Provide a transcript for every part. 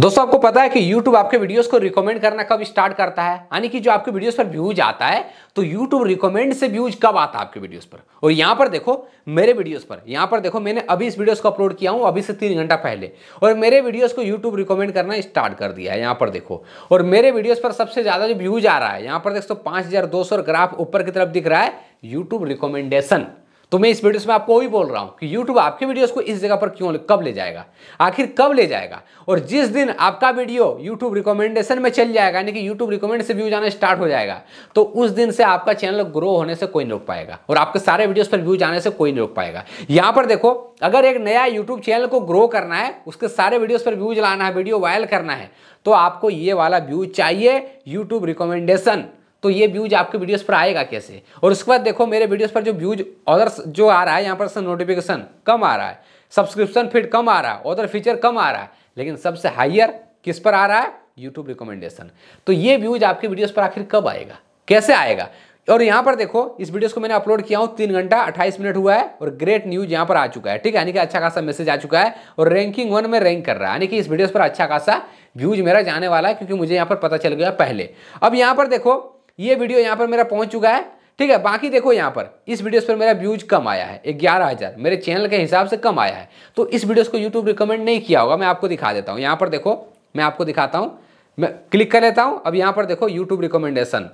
दोस्तों आपको पता है कि YouTube आपके वीडियोस को रिकमेंड करना कब स्टार्ट करता है यानी कि जो आपके वीडियोस पर व्यूज आता है तो YouTube रिकमेंड से व्यूज कब आता है आपके वीडियोस पर और यहां पर देखो मेरे वीडियोस पर यहां पर देखो मैंने अभी इस वीडियोस को अपलोड किया हूं अभी से तीन घंटा पहले और मेरे वीडियोज को यूट्यूब रिकमेंड करना स्टार्ट कर दिया है यहां पर देखो और मेरे वीडियोज पर सबसे ज़्यादा जो व्यूज आ रहा है यहां पर देखो पांच ग्राफ ऊपर की तरफ दिख रहा है यूट्यूब रिकमेंडेशन तो मैं इस वीडियो में आपको वही बोल रहा हूँ कि यूट्यूब आपके वीडियोस को इस जगह पर क्यों कब ले जाएगा आखिर कब ले जाएगा और जिस दिन आपका वीडियो यूट्यूब रिकमेंडेशन में चल जाएगा यानी कि यूट्यूब रिकमेंड से व्यूज आना स्टार्ट हो जाएगा तो उस दिन से आपका चैनल ग्रो होने से कोई नहीं रोक पाएगा और आपके सारे वीडियोज़ पर व्यूज आने से कोई नहीं रोक पाएगा यहां पर देखो अगर एक नया यूट्यूब चैनल को ग्रो करना है उसके सारे वीडियोज पर व्यूज लाना है वीडियो वायरल करना है तो आपको ये वाला व्यू चाहिए यूट्यूब रिकमेंडेशन तो ये व्यूज आपके वीडियोस पर आएगा कैसे और उसके बाद देखो मेरे वीडियोस पर जो व्यूज ऑर्डर जो आ रहा है यहाँ पर नोटिफिकेशन कम आ रहा है सब्सक्रिप्शन फीड कम आ रहा है ऑर्डर फीचर कम आ रहा है लेकिन सबसे हाइयर किस पर आ रहा है यूट्यूब रिकमेंडेशन तो ये व्यूज आपके वीडियोज पर आखिर कब आएगा कैसे आएगा और यहाँ पर देखो इस वीडियोस को मैंने अपलोड किया हूँ तीन घंटा अट्ठाईस मिनट हुआ है और ग्रेट न्यूज यहाँ पर आ चुका है ठीक है यानी कि अच्छा खासा मैसेज आ चुका है और रैंकिंग वन में रैंक कर रहा है यानी कि इस वीडियोस पर अच्छा खासा व्यूज मेरा जाने वाला है क्योंकि मुझे यहाँ पर पता चल गया पहले अब यहाँ पर देखो ये वीडियो यहाँ पर मेरा पहुँच चुका है ठीक है बाकी देखो यहाँ पर इस वीडियोस पर मेरा व्यूज कम आया है ग्यारह हज़ार मेरे चैनल के हिसाब से कम आया है तो इस वीडियोस को यूट्यूब रिकमेंड नहीं किया होगा मैं आपको दिखा देता हूँ यहाँ पर देखो मैं आपको दिखाता हूँ मैं क्लिक कर लेता हूँ अब यहाँ पर देखो यूट्यूब रिकमेंडेशन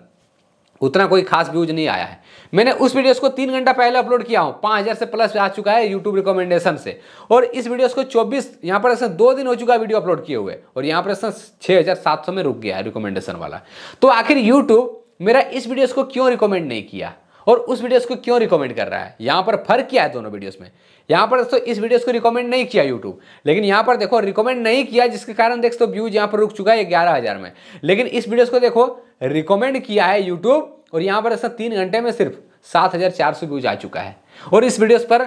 उतना कोई खास व्यूज नहीं आया है मैंने उस वीडियोस को तीन घंटा पहले अपलोड किया हूँ पाँच हज़ार से प्लस आ चुका है यूट्यूब रिकमेंडेशन से और इस वीडियोस को 24 यहाँ पर ऐसा दो दिन हो चुका है वीडियो अपलोड किए हुए और यहाँ पर ऐसा हज़ार सात सौ में रुक गया है रिकमेंडेशन वाला तो आखिर यूट्यूब मेरा इस वीडियोस को क्यों रिकमेंड नहीं किया और उस वीडियोस को क्यों रिकमेंड कर रहा है यहां पर फर्क क्या है दोनों वीडियोस में यहां पर दोस्तों इस वीडियोस को रिकमेंड नहीं किया यूट्यूब लेकिन यहां पर देखो रिकमेंड नहीं किया जिसके कारण देख तो व्यूज यहां पर रुक चुका है ग्यारह हज़ार में लेकिन इस वीडियोज को देखो रिकमेंड किया है यूट्यूब और यहां पर ऐसा तीन घंटे में सिर्फ सात हज़ार चार सौ व्यूज आ चुका है और इस वीडियोज पर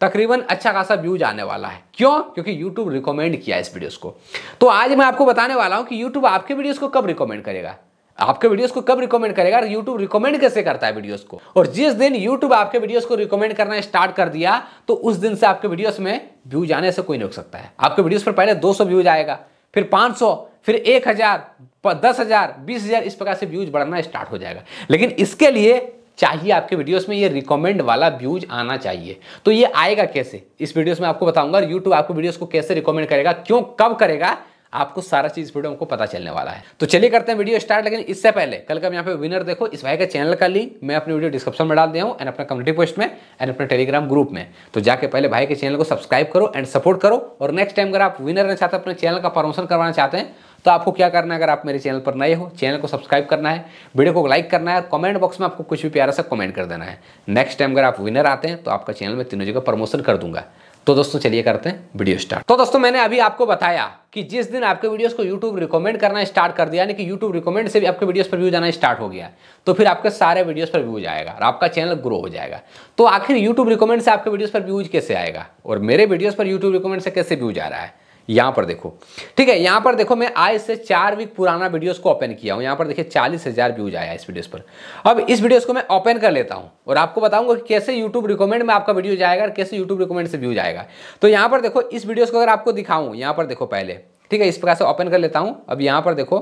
तकरीबन अच्छा खासा व्यूज आने वाला है क्यों क्योंकि YouTube रिकमेंड किया इस वीडियोस को तो आज मैं आपको बताने वाला हूं कि YouTube आपके वीडियोस को कब रिकमेंड करेगा आपके वीडियोस को कब रिकमेंड करेगा यूट्यूब रिकमेंड कैसे करता है वीडियोस को और जिस दिन यूट्यूब आपके वीडियोस को रिकमेंड करना स्टार्ट कर दिया तो उस दिन से आपके वीडियोस में व्यूज आने से कोई नहीं रोक सकता है आपके वीडियोस पर पहले 200 व्यूज आएगा फिर 500 फिर एक हजार दस हजार बीस हजार इस प्रकार से व्यूज बढ़ना स्टार्ट हो जाएगा लेकिन इसके लिए चाहिए आपके वीडियोस में ये रिकमेंड वाला व्यूज आना चाहिए तो ये आएगा कैसे इस वीडियोस में आपको बताऊंगा यूट्यूब आपके वीडियोस को कैसे रिकमेंड करेगा क्यों कब करेगा आपको सारा चीज़ वीडियो को पता चलने वाला है तो चलिए करते हैं वीडियो स्टार्ट लेकिन इससे पहले कल का यहाँ पे विनर देखो इस भाई का चैनल का लिंक मैं अपनी वीडियो डिस्क्रिप्शन में डाल दिया हूँ एंड अपने कम्युनिटी पोस्ट में एंड अपने टेलीग्राम ग्रुप में तो जाके पहले भाई के चैनल को सब्सक्राइब करो एंड सपोर्ट करो और नेक्स्ट टाइम अगर आप विनर रहना चाहते हैं अपने चैनल का प्रमोशन करवाना चाहते हैं तो आपको क्या करना है अगर आप मेरे चैनल पर नए हो चैनल को सब्सक्राइब करना है वीडियो को लाइक करना है और कमेंट बॉक्स में आपको कुछ भी प्यारा सा कमेंट कर देना है नेक्स्ट टाइम अगर आप विनर आते हैं तो आपका चैनल में तीनों जगह प्रमोशन कर दूंगा तो दोस्तों चलिए करते हैं वीडियो स्टार्ट तो दोस्तों मैंने अभी आपको बताया कि जिस दिन आपके वीडियोस को यूट्यूब रिकमेंड करना स्टार्ट कर दिया यानी कि यूट्यूब रिकमेंड से भी आपके वीडियोस पर व्यूज आना स्टार्ट हो गया तो फिर आपके सारे वीडियोस पर व्यूज आएगा और आपका चैनल ग्रो हो जाएगा तो आखिर यूट्यूब रिकमेंड से आपके वीडियोस पर व्यूज कैसे आएगा और मेरे वीडियोस पर यूट्यूब रिकमेंड से कैसे व्यूज आ रहा है यहां पर देखो ठीक है यहां पर देखो मैं आज से चार वीक पुराना वीडियोस को ओपन किया हूं यहां पर देखिए चालीस हजार व्यूज आया इस वीडियोस पर अब इस वीडियोस को मैं ओपन कर लेता हूं और आपको बताऊंगा कि कैसे यूट्यूब रिकमेंड में आपका वीडियो जाएगा और कैसे यूट्यूब रिकमेंड से व्यूज आएगा तो यहां पर देखो इस वीडियोस को अगर आपको दिखाऊं यहां पर देखो पहले ठीक है इस प्रकार से ओपन कर लेता हूं अब यहां पर देखो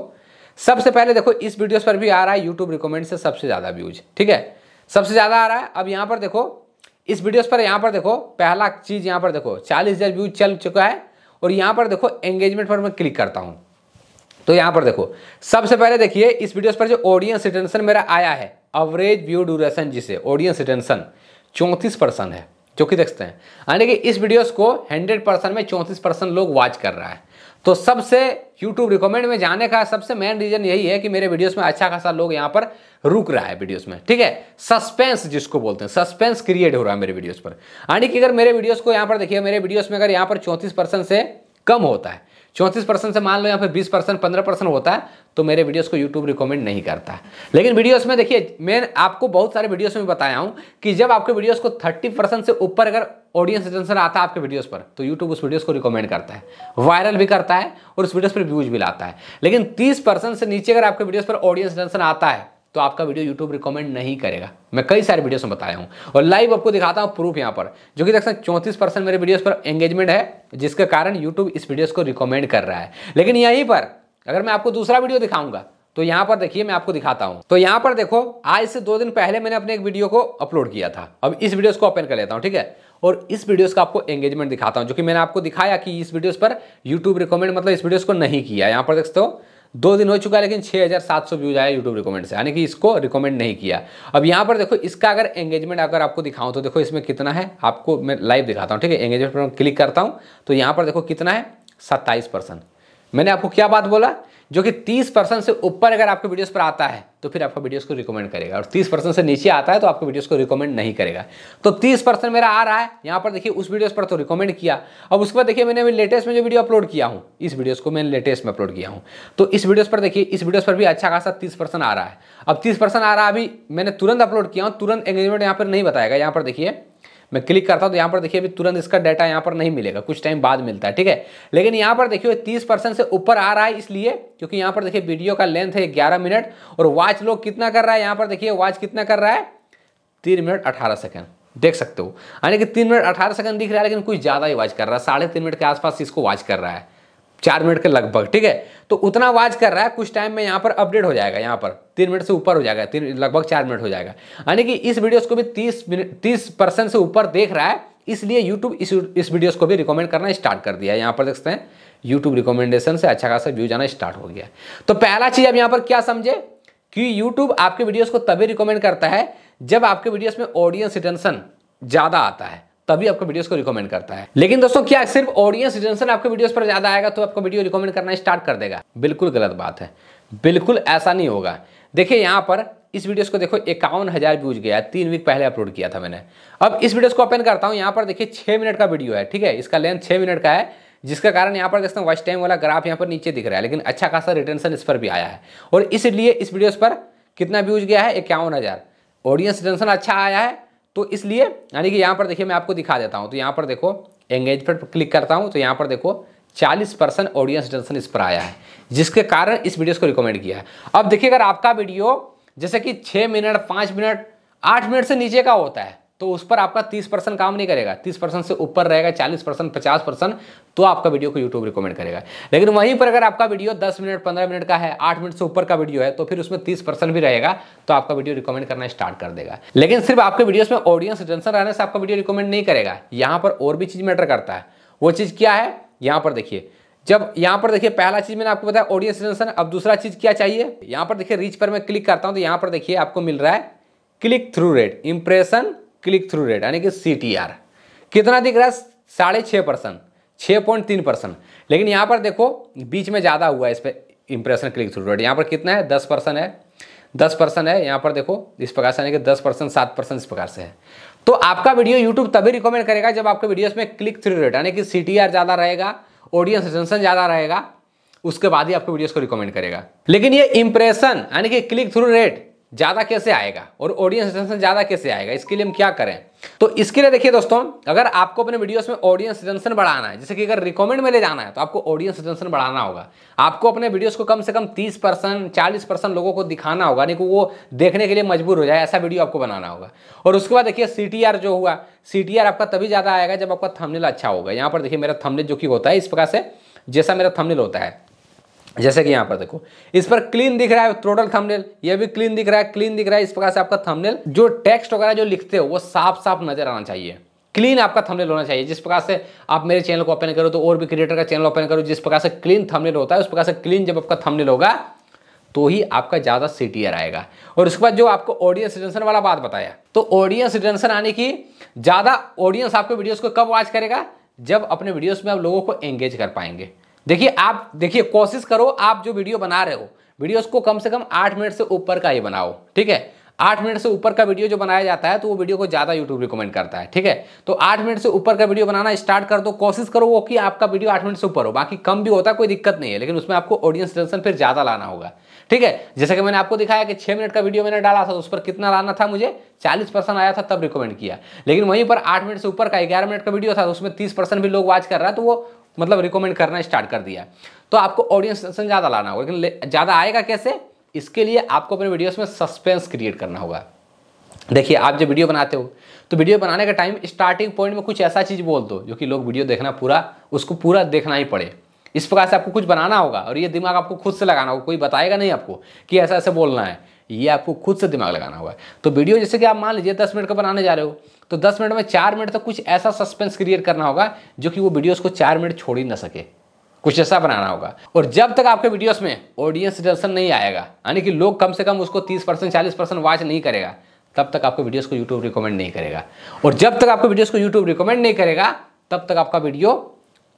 सबसे पहले देखो इस वीडियोस पर भी आ रहा है यूट्यूब रिकमेंड से सबसे ज़्यादा व्यूज ठीक है सबसे ज़्यादा आ रहा है अब यहां पर देखो इस वीडियोस पर यहां पर देखो पहला चीज़ यहां पर देखो चालीस हज़ार व्यूज चल चुका है और यहां पर देखो एंगेजमेंट पर मैं क्लिक करता हूं तो यहां पर देखो सबसे पहले देखिए इस वीडियो पर जो ऑडियंस रिटेंशन मेरा आया है एवरेज व्यू ड्यूरेशन जिसे ऑडियंस रिटेंशन चौंतीस परसेंट है जो कि देखते हैं यानी कि इस वीडियोस को 100 परसेंट में चौंतीस परसेंट लोग वॉच कर रहा है तो सबसे यूट्यूब रिकमेंड में जाने का सबसे मेन रीजन यही है कि मेरे वीडियोस में अच्छा खासा लोग यहां पर रुक रहा है वीडियोस में ठीक है सस्पेंस जिसको बोलते हैं सस्पेंस क्रिएट हो रहा है मेरे वीडियोस पर यानी कि अगर मेरे वीडियोस को यहां पर देखिए मेरे वीडियोस में अगर यहां पर चौंतीस परसेंट से कम होता है चौंतीस परसेंट से मान लो यहाँ पे बीस परसेंट पंद्रह परसेंट होता है तो मेरे वीडियोस को यूट्यूब रिकमेंड नहीं करता है लेकिन वीडियोस में देखिए मैं आपको बहुत सारे वीडियोस में बताया हूँ कि जब आपके वीडियोस को थर्टी परसेंट से ऊपर अगर ऑडियंस अटेंशन आता है आपके वीडियोस पर तो यूट्यूब उस वीडियोस को रिकमेंड करता है वायरल भी करता है और उस वीडियोज पर व्यूज भी लाता है लेकिन तीस से नीचे अगर आपके वीडियोज पर ऑडियंस अटेंशन आता है तो आपका वीडियो यूट्यूब रिकमेंड नहीं करेगा मैं कई सारे वीडियोस में बताया हूँ और लाइव आपको दिखाता हूँ प्रूफ यहाँ पर जो कि देख सकते चौंतीस परसेंट मेरे वीडियोस पर एंगेजमेंट है जिसके कारण YouTube इस वीडियोस को रिकमेंड कर रहा है लेकिन यहीं पर अगर मैं आपको दूसरा वीडियो दिखाऊंगा तो यहाँ पर देखिए मैं आपको दिखाता हूँ तो यहाँ पर देखो आज से दो दिन पहले मैंने अपने एक वीडियो को अपलोड किया था अब इस वीडियो को ओपन कर लेता हूँ ठीक है और इस वीडियोस का आपको एंगेजमेंट दिखाता हूँ जो कि मैंने आपको दिखाया कि इस वीडियोस पर यूट्यूब रिकमेंड मतलब इस वीडियोस को नहीं किया यहाँ पर देखते हो दो दिन हो चुका है लेकिन 6700 व्यूज आया यूट्यूब रिकमेंड से यानी कि इसको रिकमेंड नहीं किया अब यहाँ पर देखो इसका अगर एंगेजमेंट अगर आपको दिखाऊं तो देखो इसमें कितना है आपको मैं लाइव दिखाता हूँ ठीक है एंगेजमेंट पर क्लिक करता हूँ तो यहाँ पर देखो कितना है सत्ताईस परसेंट मैंने आपको क्या बात बोला जो कि 30 परसेंट से ऊपर अगर आपके वीडियोस पर आता है तो फिर आपका वीडियोस को रिकमेंड करेगा और 30 परसेंट से नीचे आता है तो आपके वीडियोस को रिकमेंड नहीं करेगा तो 30 परसेंट मेरा आ रहा है यहाँ पर देखिए उस वीडियोस पर तो रिकमेंड किया अब उसके बाद देखिए मैंने अभी लेटेस्ट में जो वीडियो अपलोड किया हूँ इस वीडियोज़ को मैंने लेटेस्ट में अपलोड किया हूँ तो इस वीडियोज पर देखिए इस वीडियोज़ पर भी अच्छा खासा तीस आ रहा है अब तीस आ रहा है अभी मैंने तुरंत अपलोड किया हूँ तुरंत एंगेजमेंट यहाँ पर नहीं बताएगा यहाँ पर देखिए मैं क्लिक करता हूँ तो यहाँ पर देखिए अभी तुरंत इसका डाटा यहाँ पर नहीं मिलेगा कुछ टाइम बाद मिलता है ठीक है लेकिन यहाँ पर देखिए तीस परसेंट से ऊपर आ रहा है इसलिए क्योंकि यहाँ पर देखिए वीडियो का लेंथ है ग्यारह मिनट और वॉच लोग कितना कर रहा है यहाँ पर देखिए वॉच कितना कर रहा है तीन मिनट अठारह सेकेंड देख सकते हो यानी कि तीन मिनट अठारह सेकंड दिख रहा है लेकिन कुछ ज़्यादा ही वॉच कर रहा है साढ़े तीन मिनट के आसपास इसको वॉच कर रहा है चार मिनट के लगभग ठीक है तो उतना आवाज कर रहा है कुछ टाइम में यहाँ पर अपडेट हो जाएगा यहाँ पर तीन मिनट से ऊपर हो जाएगा तीन लगभग चार मिनट हो जाएगा यानी कि इस वीडियोस को भी तीस मिनट तीस परसेंट से ऊपर देख रहा है इसलिए यूट्यूब इस इस वीडियोस को भी रिकमेंड करना स्टार्ट कर दिया है यहाँ पर देखते हैं यूट्यूब रिकमेंडेशन से अच्छा खासा व्यू जाना स्टार्ट हो गया तो पहला चीज़ आप यहाँ पर क्या समझे कि यूट्यूब आपके वीडियोज़ को तभी रिकमेंड करता है जब आपके वीडियोज़ में ऑडियंस रिटेंशन ज़्यादा आता है तभी आपको वीडियोस को रिकमेंड करता है लेकिन दोस्तों क्या सिर्फ ऑडियंस रिटेंशन आपके वीडियोस पर ज्यादा आएगा तो आपको वीडियो रिकमेंड करना स्टार्ट कर देगा बिल्कुल गलत बात है बिल्कुल ऐसा नहीं होगा देखिए यहाँ पर इस वीडियोस को देखो इक्यावन हज़ार व्यूज गया है तीन वीक पहले अपलोड किया था मैंने अब इस वीडियोस को ओपन करता हूँ यहाँ पर देखिए छः मिनट का वीडियो है ठीक है इसका लेंथ छः मिनट का है जिसका कारण यहाँ पर देखते हैं वॉच टाइम वाला ग्राफ यहाँ पर नीचे दिख रहा है लेकिन अच्छा खासा रिटेंशन इस पर भी आया है और इसलिए इस वीडियोस पर कितना व्यूज गया है इक्यावन ऑडियंस रिटेंशन अच्छा आया है तो इसलिए यानी कि यहाँ पर देखिए मैं आपको दिखा देता हूँ तो यहाँ पर देखो एंगेज पर क्लिक करता हूँ तो यहाँ पर देखो 40 परसेंट ऑडियंस टेंशन इस पर आया है जिसके कारण इस वीडियोस को रिकमेंड किया है अब देखिए अगर आपका वीडियो जैसे कि छः मिनट पाँच मिनट आठ मिनट से नीचे का होता है तो उस पर आपका 30 परसेंट काम नहीं करेगा 30 परसेंट से ऊपर रहेगा 40 परसेंट पचास परसेंट तो आपका वीडियो को यूट्यूब रिकमेंड करेगा लेकिन वहीं पर अगर आपका वीडियो 10 मिनट 15 मिनट का है 8 मिनट से ऊपर का वीडियो है तो फिर उसमें 30 परसेंट भी रहेगा तो आपका वीडियो रिकमेंड करना स्टार्ट कर देगा लेकिन सिर्फ आपके वीडियोज में ऑडियंस अटेंशन रहने से आपका वीडियो रिकमेंड नहीं करेगा यहाँ पर और भी चीज़ मैटर करता है वो चीज़ क्या है यहाँ पर देखिए जब यहाँ पर देखिए पहला चीज मैंने आपको बताया ऑडियंस अटेंशन अब दूसरा चीज क्या चाहिए यहाँ पर देखिए रीच पर मैं क्लिक करता हूँ तो यहाँ पर देखिए आपको मिल रहा है click through rate impression click through rate यानी कि सी कितना दिख रहा है साढ़े छः परसेंट छः पॉइंट तीन परसेंट लेकिन यहाँ पर देखो बीच में ज़्यादा हुआ है इस पर इंप्रेशन क्लिक थ्रू रेट यहाँ पर कितना है दस परसेंट है दस परसेंट है यहाँ पर देखो इस प्रकार से यानी कि दस परसेंट सात परसेंट इस प्रकार से है तो आपका वीडियो यूट्यूब तभी रिकमेंड करेगा जब आपके वीडियोस में क्लिक थ्रू रेट यानी कि सी ज़्यादा रहेगा ऑडियंस रिटेंशन ज़्यादा रहेगा उसके बाद ही आपके वीडियोस को रिकमेंड करेगा लेकिन ये इंप्रेशन यानी कि क्लिक थ्रू रेट ज़्यादा कैसे आएगा और ऑडियंस रिटेंशन ज़्यादा कैसे आएगा इसके लिए हम क्या करें तो इसके लिए देखिए दोस्तों अगर आपको अपने वीडियोस में ऑडियंस रिटेंशन बढ़ाना है जैसे कि अगर रिकमेंड में ले जाना है तो आपको ऑडियंस रिटेंशन बढ़ाना होगा आपको अपने वीडियोस को कम से कम 30 परसेंट चालीस परसेंट लोगों को दिखाना होगा यानी कि वो देखने के लिए मजबूर हो जाए ऐसा वीडियो आपको बनाना होगा और उसके बाद देखिए सी जो हुआ सी आपका तभी ज़्यादा आएगा जब आपका थमनेल अच्छा होगा यहाँ पर देखिए मेरा थमनेल जो कि होता है इस प्रकार से जैसा मेरा थमनेल होता है जैसे कि यहाँ पर देखो इस पर क्लीन दिख रहा है टोटल थंबनेल ये भी क्लीन दिख रहा है क्लीन दिख रहा है इस प्रकार से आपका थंबनेल जो टेक्स्ट वगैरह जो लिखते हो वो साफ साफ नजर आना चाहिए क्लीन आपका थंबनेल होना चाहिए जिस प्रकार से आप मेरे चैनल को ओपन करो तो और भी क्रिएटर का चैनल ओपन करो जिस प्रकार से क्लीन थमनेल होता है उस प्रकार से क्लीन जब आपका थमनेल होगा तो ही आपका ज़्यादा सीटीआर आएगा और उसके बाद जो आपको ऑडियंस रिटेंशन वाला बात बताया तो ऑडियंस रिटेंशन आने की ज़्यादा ऑडियंस आपके वीडियोज को कब वॉच करेगा जब अपने वीडियोस में आप लोगों को एंगेज कर पाएंगे देखिए आप देखिए कोशिश करो आप जो वीडियो बना रहे हो वीडियोस को कम से कम आठ मिनट से ऊपर का ही बनाओ ठीक है आठ मिनट से ऊपर का वीडियो जो बनाया जाता है तो वो वीडियो को ज़्यादा यूट्यूब रिकमेंड करता है ठीक है तो आठ मिनट से ऊपर का वीडियो बनाना स्टार्ट कर दो कोशिश करो वो कि आपका वीडियो आठ मिनट से ऊपर हो बाकी कम भी होता है कोई दिक्कत नहीं है लेकिन उसमें आपको ऑडियंस टेंशन फिर ज़्यादा लाना होगा ठीक है जैसे कि मैंने आपको दिखाया कि छह मिनट का वीडियो मैंने डाला था तो उस पर कितना लाना था मुझे चालीस परसेंट आया था तब रिकमेंड किया लेकिन वहीं पर आठ मिनट से ऊपर का ग्यारह मिनट का वीडियो था तो उसमें तीस परसेंट भी लोग वाच कर रहा है तो वो मतलब रिकमेंड करना स्टार्ट कर दिया तो आपको ऑडियंस ज़्यादा लाना होगा लेकिन ज़्यादा आएगा कैसे इसके लिए आपको अपने वीडियोस में सस्पेंस क्रिएट करना होगा देखिए आप जब वीडियो बनाते हो तो वीडियो बनाने का टाइम स्टार्टिंग पॉइंट में कुछ ऐसा चीज़ बोल दो जो कि लोग वीडियो देखना पूरा उसको पूरा देखना ही पड़े इस प्रकार से आपको कुछ बनाना होगा और ये दिमाग आपको खुद से लगाना होगा कोई बताएगा नहीं आपको कि ऐसा ऐसे बोलना है ये आपको खुद से दिमाग लगाना है तो वीडियो जैसे कि आप मान लीजिए दस मिनट का बनाने जा रहे हो तो दस मिनट में चार मिनट तक तो कुछ ऐसा सस्पेंस क्रिएट करना होगा जो कि वो वीडियोस को चार मिनट छोड़ ही ना सके कुछ ऐसा बनाना होगा और जब तक आपके वीडियोस में ऑडियंस रिटर्सन नहीं आएगा यानी कि लोग कम से कम उसको तीस परसेंट चालीस परसेंट वॉच नहीं करेगा तब तक आपके वीडियोज़ को यूट्यूब रिकमेंड नहीं करेगा और जब तक आपके वीडियोज़ को यूट्यूब रिकमेंड नहीं करेगा तब तक आपका वीडियो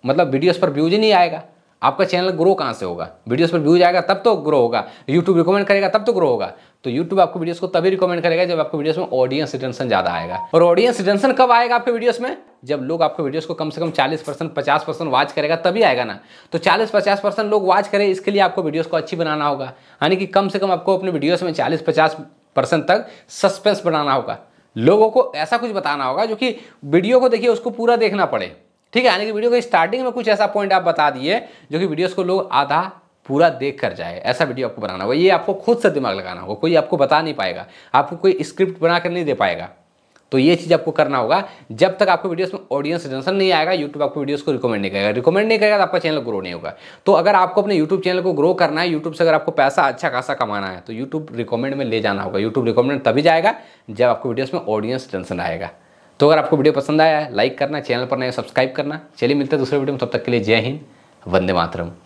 मतलब वीडियोज़ पर व्यूज ही नहीं आएगा आपका चैनल ग्रो कहाँ से होगा वीडियोस पर व्यूज आएगा तब तो ग्रो होगा यूट्यूब रिकमेंड करेगा तब तो ग्रो होगा तो यूट्यूब आपको वीडियोस को तभी रिकमेंड करेगा जब आपके वीडियोस में ऑडियंस रिटेंशन ज़्यादा आएगा और ऑडियंस रिटेंशन कब आएगा आपके वीडियोस में जब लोग आपके वीडियोस को कम से कम 40 परसेंट पचास परसेंट वॉच करेगा तभी आएगा ना तो 40 पचास परसेंट लोग वॉच करें इसके लिए आपको वीडियोज़ को अच्छी बनाना होगा यानी कि कम से कम आपको अपने वीडियोज़ में चालीस पचास परसेंट तक सस्पेंस बनाना होगा लोगों को ऐसा कुछ बताना होगा जो कि वीडियो को देखिए उसको पूरा देखना पड़े ठीक है यानी कि वीडियो के स्टार्टिंग में कुछ ऐसा पॉइंट आप बता दिए जो कि वीडियोस को लोग आधा पूरा देख कर जाए ऐसा वीडियो आपको बनाना होगा ये आपको खुद से दिमाग लगाना होगा कोई आपको बता नहीं पाएगा आपको कोई स्क्रिप्ट बना कर नहीं दे पाएगा तो ये चीज़ आपको करना होगा जब तक आपको वीडियोस में ऑडियंस रिटेंशन नहीं आएगा यूट्यूब आपको वीडियोस को रिकमेंड नहीं करेगा रिकमेंड नहीं करेगा तो आपका चैनल ग्रो नहीं होगा तो अगर आपको अपने यूट्यूब चैनल को ग्रो करना है यूट्यूब से अगर आपको पैसा अच्छा खासा कमाना है तो यूट्यूब रिकमेंड में ले जाना होगा यूट्यूब रिकमेंड तभी जाएगा जब आपको वीडियोज़ में ऑडियंस रिटेंशन आएगा तो अगर आपको वीडियो पसंद आया लाइक करना चैनल पर नया सब्सक्राइब करना चलिए मिलते हैं दूसरे वीडियो में तब तक के लिए जय हिंद वंदे मातरम